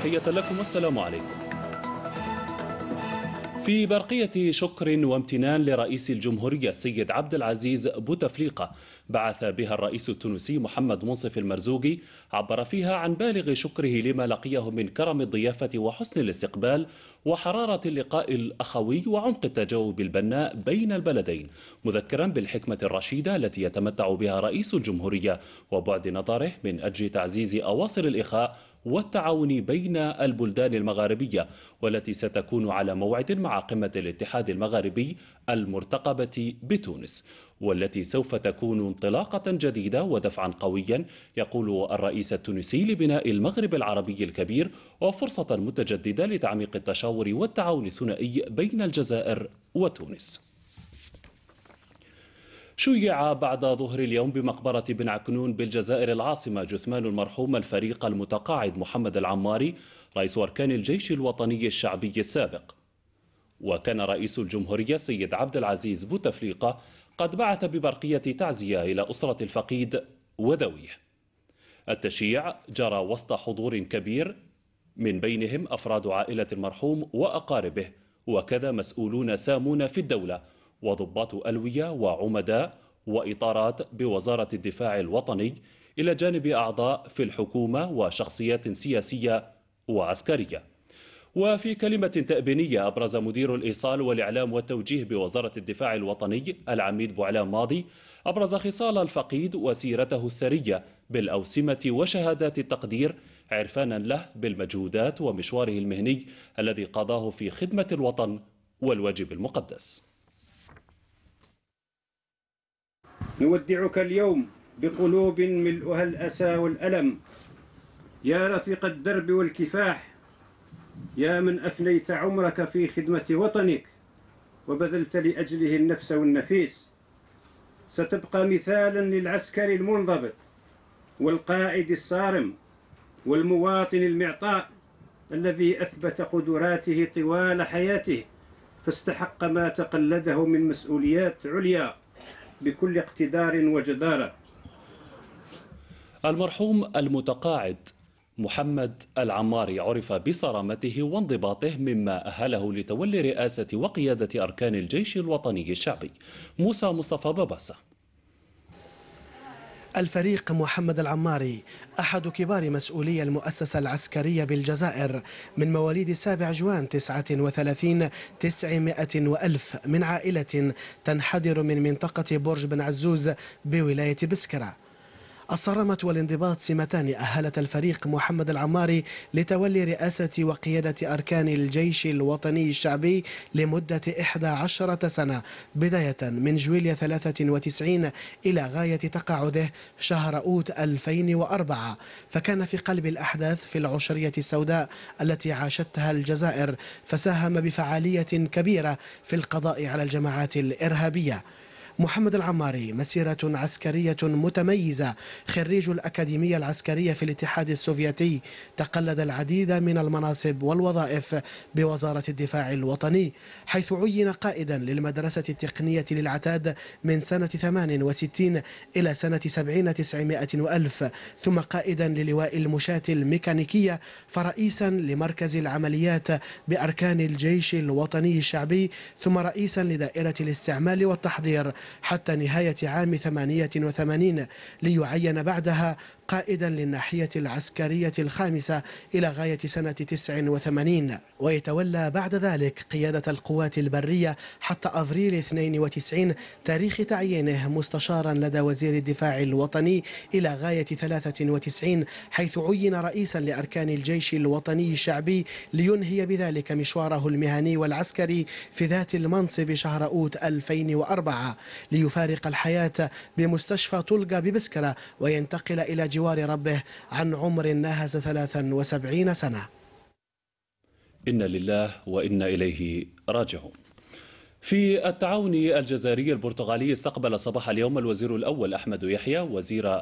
تحية لكم والسلام عليكم في برقية شكر وامتنان لرئيس الجمهورية السيد عبد العزيز بوتفليقة بعث بها الرئيس التونسي محمد منصف المرزوقي عبر فيها عن بالغ شكره لما لقيه من كرم الضيافة وحسن الاستقبال وحرارة اللقاء الأخوي وعمق التجاوب البناء بين البلدين مذكرا بالحكمة الرشيدة التي يتمتع بها رئيس الجمهورية وبعد نظره من أجل تعزيز أواصر الإخاء والتعاون بين البلدان المغاربية والتي ستكون على موعد مع مع قمة الاتحاد المغاربي المرتقبة بتونس والتي سوف تكون انطلاقة جديدة ودفعا قويا يقول الرئيس التونسي لبناء المغرب العربي الكبير وفرصة متجددة لتعميق التشاور والتعاون الثنائي بين الجزائر وتونس شيع بعد ظهر اليوم بمقبرة بن عكنون بالجزائر العاصمة جثمان المرحوم الفريق المتقاعد محمد العماري رئيس أركان الجيش الوطني الشعبي السابق وكان رئيس الجمهورية سيد عبد العزيز بوتفليقة قد بعث ببرقية تعزية إلى أسرة الفقيد وذويه التشييع جرى وسط حضور كبير من بينهم أفراد عائلة المرحوم وأقاربه وكذا مسؤولون سامون في الدولة وضباط ألوية وعمداء وإطارات بوزارة الدفاع الوطني إلى جانب أعضاء في الحكومة وشخصيات سياسية وعسكرية وفي كلمة تأبينية أبرز مدير الإيصال والإعلام والتوجيه بوزارة الدفاع الوطني العميد بوعلام ماضي أبرز خصال الفقيد وسيرته الثرية بالأوسمة وشهادات التقدير عرفانا له بالمجهودات ومشواره المهني الذي قضاه في خدمة الوطن والواجب المقدس نودعك اليوم بقلوب ملؤها الأسى والألم يا رفيق الدرب والكفاح يا من أفنيت عمرك في خدمة وطنك وبذلت لأجله النفس والنفيس ستبقى مثالا للعسكري المنضبط والقائد الصارم والمواطن المعطاء الذي أثبت قدراته طوال حياته فاستحق ما تقلده من مسؤوليات عليا بكل اقتدار وجدارة المرحوم المتقاعد محمد العماري عرف بصرامته وانضباطه مما أهله لتولي رئاسة وقيادة أركان الجيش الوطني الشعبي موسى مصطفى باباسة الفريق محمد العماري أحد كبار مسؤولي المؤسسة العسكرية بالجزائر من مواليد 7 جوان 39 900 وألف من عائلة تنحدر من منطقة برج بن عزوز بولاية بسكرة الصرامة والانضباط سمتان أهلت الفريق محمد العماري لتولي رئاسة وقيادة أركان الجيش الوطني الشعبي لمدة 11 سنة بداية من جويليا 93 إلى غاية تقاعده شهر أوت 2004 فكان في قلب الأحداث في العشرية السوداء التي عاشتها الجزائر فساهم بفعالية كبيرة في القضاء على الجماعات الإرهابية محمد العماري مسيرة عسكرية متميزة خريج الأكاديمية العسكرية في الاتحاد السوفيتي تقلد العديد من المناصب والوظائف بوزارة الدفاع الوطني حيث عين قائدا للمدرسة التقنية للعتاد من سنة 68 إلى سنة 70 900 وألف ثم قائدا للواء المشاة الميكانيكية فرئيسا لمركز العمليات بأركان الجيش الوطني الشعبي ثم رئيسا لدائرة الاستعمال والتحضير حتى نهاية عام 88 ليعين بعدها قائدا للناحية العسكرية الخامسة إلى غاية سنة 89 ويتولى بعد ذلك قيادة القوات البرية حتى أفريل 92 تاريخ تعيينه مستشارا لدى وزير الدفاع الوطني إلى غاية 93 حيث عين رئيسا لأركان الجيش الوطني الشعبي لينهي بذلك مشواره المهني والعسكري في ذات المنصب شهر أوت 2004 ليفارق الحياة بمستشفى طلقة ببسكرة وينتقل إلى جوار جوار ربه عن عمر ناهز 73 سنة إن لله وإنا إليه راجعون في التعاون الجزائري البرتغالي استقبل صباح اليوم الوزير الأول أحمد يحيى وزير